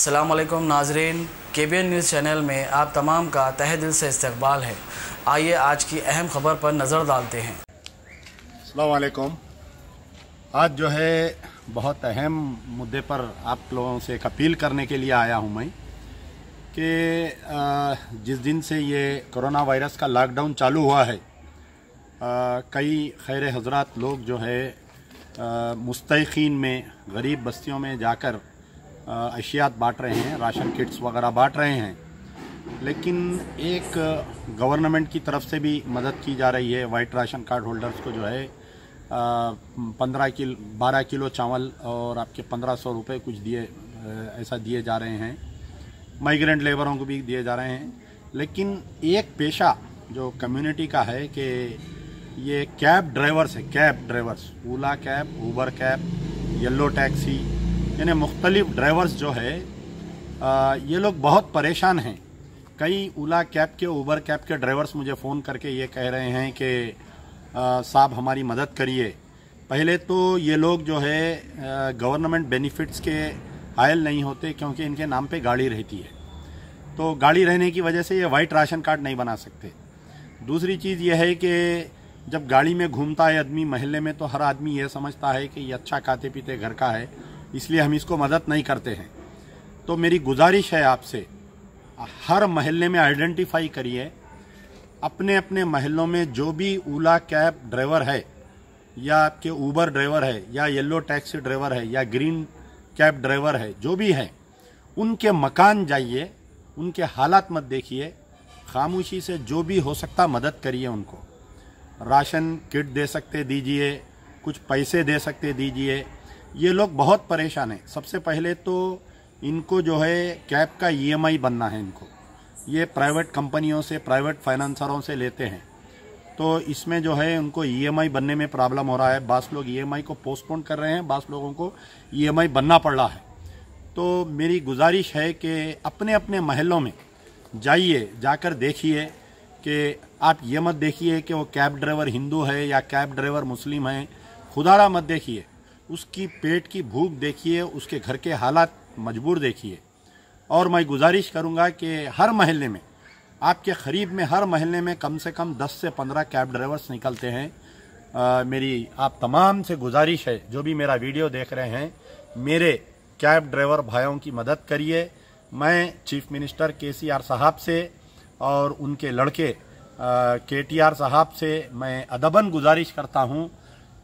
असलकुम नाजरीन के बी एन न्यूज़ चैनल में आप तमाम का तह दिल से इस्तबाल है आइए आज की अहम खबर पर नज़र डालते हैं अलकुम आज जो है बहुत अहम मुद्दे पर आप लोगों से एक अपील करने के लिए आया हूँ मैं कि जिस दिन से ये कोरोना वायरस का लॉकडाउन चालू हुआ है कई खैर हजरात लोग जो है मुस्तकिन में गरीब बस्तियों में जाकर अशियात बांट रहे हैं राशन किट्स वगैरह बांट रहे हैं लेकिन एक गवर्नमेंट की तरफ से भी मदद की जा रही है वाइट राशन कार्ड होल्डर्स को जो है पंद्रह किलो बारह किलो चावल और आपके पंद्रह सौ रुपये कुछ दिए ऐसा दिए जा रहे हैं माइग्रेंट लेबरों को भी दिए जा रहे हैं लेकिन एक पेशा जो कम्युनिटी का है कि ये कैब ड्राइवर्स है cab drivers Ola cab Uber cab yellow taxi यानी मुख्तलिफ ड्राइवर्स जो है आ, ये लोग बहुत परेशान हैं कई ओला कैब के ऊबर कैब के ड्राइवर्स मुझे फ़ोन करके ये कह रहे हैं कि साहब हमारी मदद करिए पहले तो ये लोग जो है गवर्नमेंट बेनिफिट्स के हायल नहीं होते क्योंकि इनके नाम पे गाड़ी रहती है तो गाड़ी रहने की वजह से ये वाइट राशन कार्ड नहीं बना सकते दूसरी चीज़ यह है कि जब गाड़ी में घूमता है आदमी महल्ले में तो हर आदमी ये समझता है कि ये अच्छा खाते पीते घर का है इसलिए हम इसको मदद नहीं करते हैं तो मेरी गुजारिश है आपसे हर महल्ले में आइडेंटिफाई करिए अपने अपने महलों में जो भी ओला कैब ड्राइवर है या आपके ऊबर ड्राइवर है या येलो टैक्सी ड्राइवर है या ग्रीन कैब ड्राइवर है जो भी है उनके मकान जाइए उनके हालात मत देखिए खामोशी से जो भी हो सकता मदद करिए उनको राशन किट दे सकते दीजिए कुछ पैसे दे सकते दीजिए ये लोग बहुत परेशान हैं सबसे पहले तो इनको जो है कैब का ईएमआई e बनना है इनको ये प्राइवेट कंपनियों से प्राइवेट फाइनेंसरों से लेते हैं तो इसमें जो है उनको ईएमआई e बनने में प्रॉब्लम हो रहा है बास लोग ईएमआई e को पोस्टपोन कर रहे हैं बास लोगों को ईएमआई बनना पड़ रहा है तो मेरी गुजारिश है कि अपने अपने महलों में जाइए जाकर देखिए कि आप ये मत देखिए कि वो कैब ड्राइवर हिंदू है या कैब ड्राइवर मुस्लिम है खुदारा मत देखिए उसकी पेट की भूख देखिए उसके घर के हालात मजबूर देखिए और मैं गुजारिश करूंगा कि हर महल्ले में आपके ख़रीब में हर महल्ले में कम से कम 10 से 15 कैब ड्राइवर्स निकलते हैं आ, मेरी आप तमाम से गुजारिश है जो भी मेरा वीडियो देख रहे हैं मेरे कैब ड्राइवर भाइयों की मदद करिए मैं चीफ मिनिस्टर के सी आर साहब से और उनके लड़के के टी आर साहब से मैं अदबन गुजारिश करता हूँ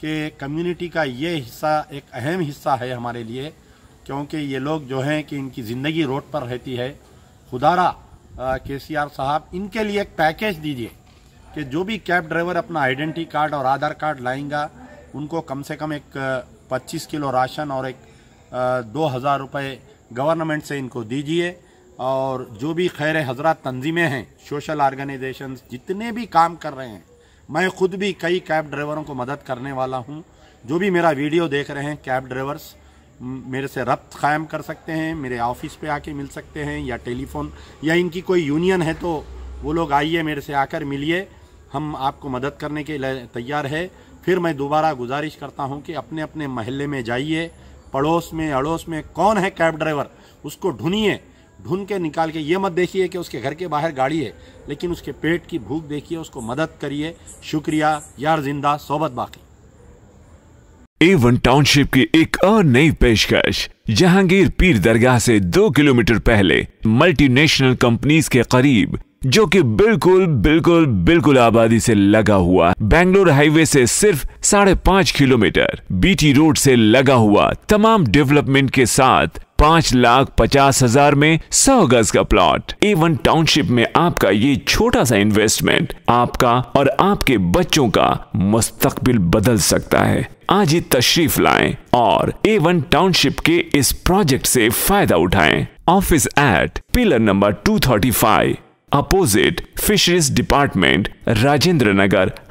कि कम्युनिटी का ये हिस्सा एक अहम हिस्सा है हमारे लिए क्योंकि ये लोग जो हैं कि इनकी ज़िंदगी रोड पर रहती है खुदारा के सी आर साहब इनके लिए एक पैकेज दीजिए कि जो भी कैब ड्राइवर अपना आइडेंटिटी कार्ड और आधार कार्ड लाएंगा उनको कम से कम एक पच्चीस किलो राशन और एक दो हज़ार रुपये गवर्नमेंट से इनको दीजिए और जो भी खैर हजरत तंजीमें हैं सोशल ऑर्गेनाइजेशंस जितने भी काम कर रहे हैं मैं खुद भी कई कैब ड्राइवरों को मदद करने वाला हूँ जो भी मेरा वीडियो देख रहे हैं कैब ड्राइवर्स मेरे से रब्त कायम कर सकते हैं मेरे ऑफिस पे आके मिल सकते हैं या टेलीफोन या इनकी कोई यूनियन है तो वो लोग आइए मेरे से आकर मिलिए हम आपको मदद करने के लिए तैयार है फिर मैं दोबारा गुजारिश करता हूँ कि अपने अपने महल्ले में जाइए पड़ोस में अड़ोस में कौन है कैब ड्राइवर उसको ढूंढिए ढूंढ के निकाल के ये मत देखिए कि उसके घर के बाहर गाड़ी है लेकिन उसके पेट की भूख देखिए उसको मदद करिए शुक्रिया यार जिंदा सोबत बाकी ए वन टाउनशिप की एक और नई पेशकश जहांगीर पीर दरगाह से दो किलोमीटर पहले मल्टीनेशनल कंपनीज के करीब जो कि बिल्कुल बिल्कुल बिल्कुल आबादी से लगा हुआ बेंगलोर हाईवे से सिर्फ साढ़े पांच किलोमीटर बीटी रोड से लगा हुआ तमाम डेवलपमेंट के साथ पांच लाख पचास हजार में सौ गज का प्लॉट ए वन टाउनशिप में आपका ये छोटा सा इन्वेस्टमेंट आपका और आपके बच्चों का मुस्तकबिल बदल सकता है आज ही तशरीफ लाएं और ए वन टाउनशिप के इस प्रोजेक्ट से फायदा उठाएं office at pillar number 235 opposite fisheries department Rajendra Nagar